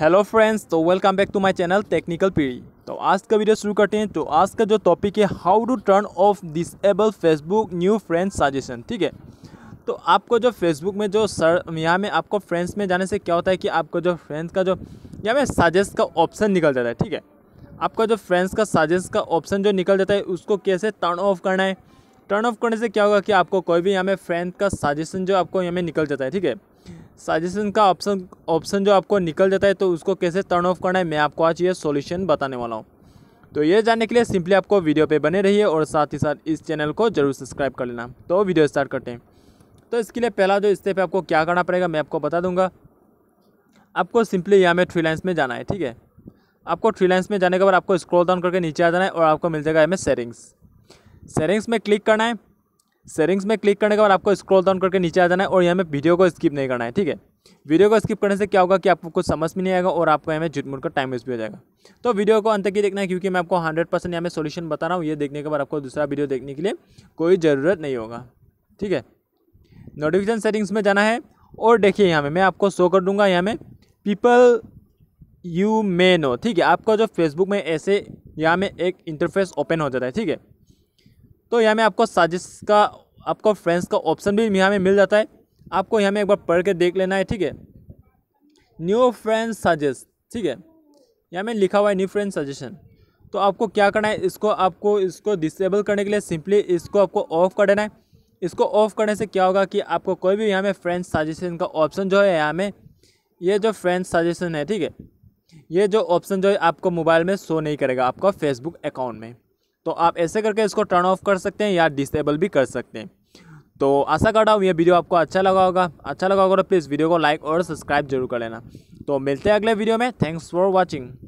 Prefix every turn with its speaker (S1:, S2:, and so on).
S1: hello friends तो welcome back to my channel technical पीढ़ी तो आज का वीडियो शुरू करते हैं तो आज का जो टॉपिक है how to turn off disable Facebook new friend suggestion ठीक है तो आपको जो फेसबुक में जो सर यहाँ में आपको फ्रेंड्स में जाने से क्या होता है कि आपको जो फ्रेंड्स का जो यहाँ में सजेस्ट का ऑप्शन निकल जाता है ठीक है आपका जो फ्रेंड्स का सजेस्ट का ऑप्शन जो निकल जाता है उसको कैसे टर्न ऑफ करना है टर्न ऑफ करने से क्या होगा कि आपको कोई भी यहाँ में फ्रेंड का सजेशन जो आपको यहाँ में निकल जाता है ठीक है सजेशन का ऑप्शन ऑप्शन जो आपको निकल जाता है तो उसको कैसे टर्न ऑफ करना है मैं आपको आज ये सॉल्यूशन बताने वाला हूँ तो ये जानने के लिए सिंपली आपको वीडियो पे बने रहिए और साथ ही साथ इस चैनल को जरूर सब्सक्राइब कर लेना तो वीडियो स्टार्ट करते हैं तो इसके लिए पहला जो स्टेप आपको क्या करना पड़ेगा मैं आपको बता दूंगा आपको सिंपली यहाँ में थ्री लाइन्स में जाना है ठीक है आपको थ्री लाइन्स में जाने के बाद आपको स्क्रोल डाउन करके नीचे आ जाना है और आपको मिल जाएगा हमें सेटिंग्स सेटिंग्स में क्लिक करना है सेटिंग्स में क्लिक करने के बाद आपको स्क्रॉल डाउन करके नीचे आ जाना है और यहाँ में वीडियो को स्किप नहीं करना है ठीक है वीडियो को स्किप करने से क्या होगा कि आपको कुछ समझ में नहीं आएगा और आपको यहाँ में झुटमुट का टाइम वेस्ट भी हो जाएगा तो वीडियो को अंत तक ही देखना है क्योंकि मैं आपको हंड्रेड परसेंट यहाँ सोल्यूशन बता रहा हूँ ये देखने के बाद आपको दूसरा वीडियो देखने के लिए कोई ज़रूरत नहीं होगा ठीक है नोटिफिकेशन सेटिंग्स में जाना है और देखिए यहाँ में मैं आपको शो कर दूंगा यहाँ में पीपल यू मे नो ठीक है आपका जो फेसबुक में ऐसे यहाँ में एक इंटरफेस ओपन हो जाता है ठीक है तो यहाँ में आपको साजिश का आपको फ्रेंड्स का ऑप्शन भी यहाँ में मिल जाता है आपको यहाँ में एक बार पढ़ के देख लेना है ठीक है न्यू फ्रेंड सजेस्ट ठीक है यहाँ में लिखा हुआ है न्यू फ्रेंड सजेशन तो आपको क्या करना है इसको आपको इसको डिसेबल करने के लिए सिंपली इसको आपको ऑफ कर देना है इसको ऑफ करने से क्या होगा कि आपको कोई भी यहाँ में फ्रेंड सजेशन का ऑप्शन जो है यहाँ में ये जो फ्रेंड सजेशन है ठीक है ये जो ऑप्शन जो है आपको मोबाइल में शो नहीं करेगा आपका फेसबुक अकाउंट में तो आप ऐसे करके इसको टर्न ऑफ कर सकते हैं या डिसेबल भी कर सकते हैं तो आशा करता हूँ ये वीडियो आपको अच्छा लगा होगा अच्छा लगा होगा तो प्लीज़ वीडियो को लाइक और सब्सक्राइब जरूर कर लेना तो मिलते हैं अगले वीडियो में थैंक्स फॉर वॉचिंग